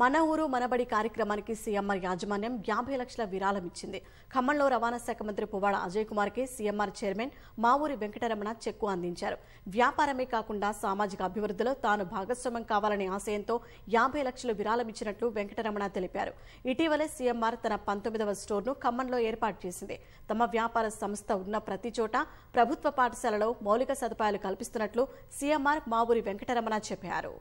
మన ఊరు మనబడి కార్యక్రమానికి సీఎంఆర్ యాజమాన్యం యాభై లక్షల విరాళం ఇచ్చింది ఖమ్మంలో రవాణా శాఖ మంత్రి పువ్వాడ అజయ్ కుమార్కి సీఎంఆర్ చైర్మన్ మావూరి వెంకటరమణ చెక్కు అందించారు వ్యాపారమే కాకుండా సామాజిక అభివృద్ధిలో తాను భాగస్వామ్యం కావాలనే ఆశయంతో యాభై లక్షలు విరాళం ఇచ్చినట్లు వెంకటరమణ తెలిపారు ఇటీవలే సీఎంఆర్ తన పంతొమ్మిదవ స్టోర్ను ఖమ్మంలో ఏర్పాటు చేసింది తమ వ్యాపార సంస్థ ఉన్న ప్రతి చోట ప్రభుత్వ పాఠశాలలో మౌలిక సదుపాయాలు కల్పిస్తున్నట్లు సీఎంఆర్ మావూరి వెంకటరమణ చెప్పారు